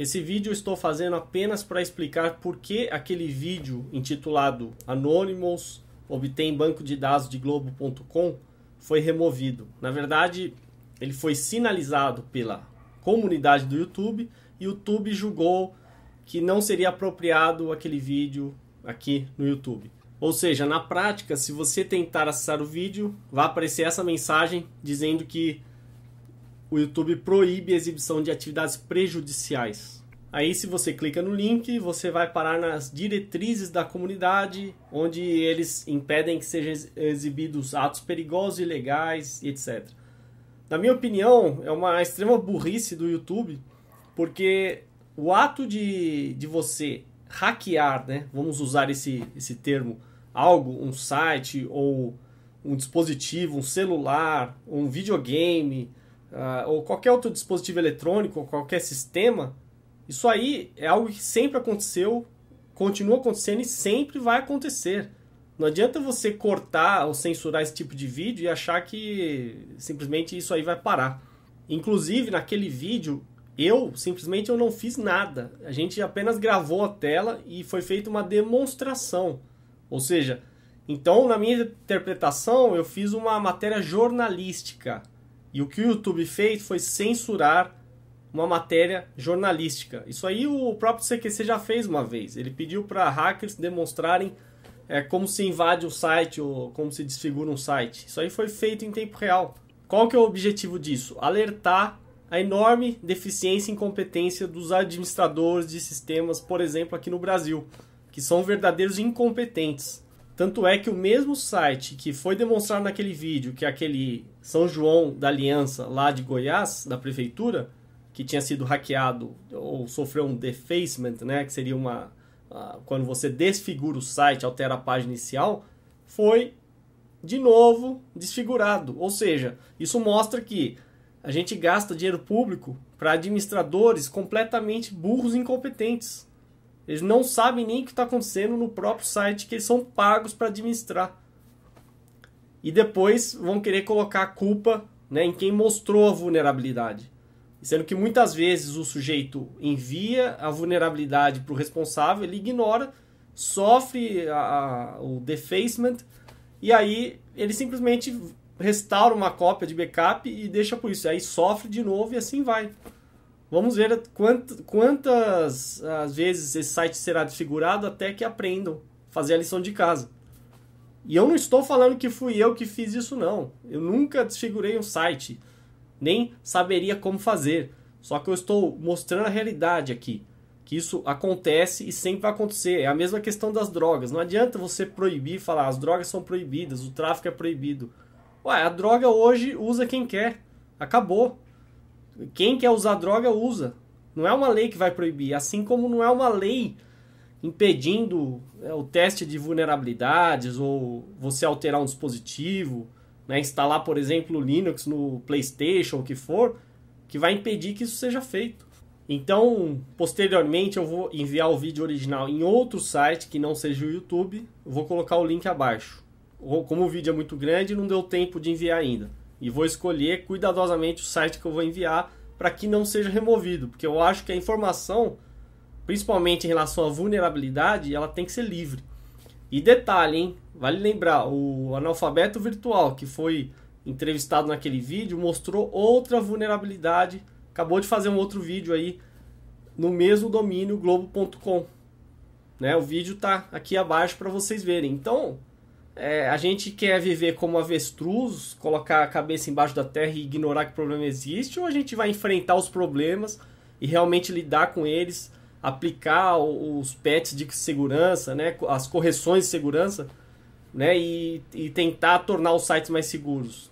Esse vídeo eu estou fazendo apenas para explicar por que aquele vídeo intitulado Anonymous obtém banco de dados de Globo.com foi removido. Na verdade, ele foi sinalizado pela comunidade do YouTube e o YouTube julgou que não seria apropriado aquele vídeo aqui no YouTube. Ou seja, na prática, se você tentar acessar o vídeo, vai aparecer essa mensagem dizendo que o YouTube proíbe a exibição de atividades prejudiciais. Aí, se você clica no link, você vai parar nas diretrizes da comunidade, onde eles impedem que sejam exibidos atos perigosos, ilegais, etc. Na minha opinião, é uma extrema burrice do YouTube, porque o ato de, de você hackear, né? Vamos usar esse, esse termo, algo, um site ou um dispositivo, um celular, um videogame, uh, ou qualquer outro dispositivo eletrônico, qualquer sistema, isso aí é algo que sempre aconteceu, continua acontecendo e sempre vai acontecer. Não adianta você cortar ou censurar esse tipo de vídeo e achar que simplesmente isso aí vai parar. Inclusive, naquele vídeo, eu simplesmente eu não fiz nada. A gente apenas gravou a tela e foi feita uma demonstração. Ou seja, então, na minha interpretação, eu fiz uma matéria jornalística. E o que o YouTube fez foi censurar uma matéria jornalística. Isso aí o próprio CQC já fez uma vez. Ele pediu para hackers demonstrarem é, como se invade um site ou como se desfigura um site. Isso aí foi feito em tempo real. Qual que é o objetivo disso? Alertar a enorme deficiência e incompetência dos administradores de sistemas, por exemplo, aqui no Brasil, que são verdadeiros incompetentes. Tanto é que o mesmo site que foi demonstrado naquele vídeo, que é aquele São João da Aliança lá de Goiás, da prefeitura, que tinha sido hackeado ou sofreu um defacement, né, que seria uma quando você desfigura o site, altera a página inicial, foi de novo desfigurado. Ou seja, isso mostra que a gente gasta dinheiro público para administradores completamente burros e incompetentes. Eles não sabem nem o que está acontecendo no próprio site que eles são pagos para administrar. E depois vão querer colocar a culpa né, em quem mostrou a vulnerabilidade. Sendo que muitas vezes o sujeito envia a vulnerabilidade para o responsável, ele ignora, sofre a, a, o defacement e aí ele simplesmente restaura uma cópia de backup e deixa por isso. Aí sofre de novo e assim vai. Vamos ver quantas às ah, vezes esse site será desfigurado até que aprendam a fazer a lição de casa. E eu não estou falando que fui eu que fiz isso, não. Eu nunca desfigurei um site, nem saberia como fazer. Só que eu estou mostrando a realidade aqui. Que isso acontece e sempre vai acontecer. É a mesma questão das drogas. Não adianta você proibir e falar as drogas são proibidas, o tráfico é proibido. Ué, a droga hoje usa quem quer. Acabou. Quem quer usar droga, usa. Não é uma lei que vai proibir. Assim como não é uma lei impedindo é, o teste de vulnerabilidades ou você alterar um dispositivo, né, instalar, por exemplo, Linux no PlayStation, o que for, que vai impedir que isso seja feito. Então, posteriormente, eu vou enviar o vídeo original em outro site que não seja o YouTube. Eu vou colocar o link abaixo. Como o vídeo é muito grande, não deu tempo de enviar ainda e vou escolher cuidadosamente o site que eu vou enviar para que não seja removido, porque eu acho que a informação, principalmente em relação à vulnerabilidade, ela tem que ser livre. E detalhe, hein? Vale lembrar, o analfabeto virtual que foi entrevistado naquele vídeo mostrou outra vulnerabilidade, acabou de fazer um outro vídeo aí no mesmo domínio globo.com. Né? O vídeo tá aqui abaixo para vocês verem. Então, é, a gente quer viver como avestruz, colocar a cabeça embaixo da terra e ignorar que o problema existe, ou a gente vai enfrentar os problemas e realmente lidar com eles, aplicar os pets de segurança, né, as correções de segurança, né, e, e tentar tornar os sites mais seguros.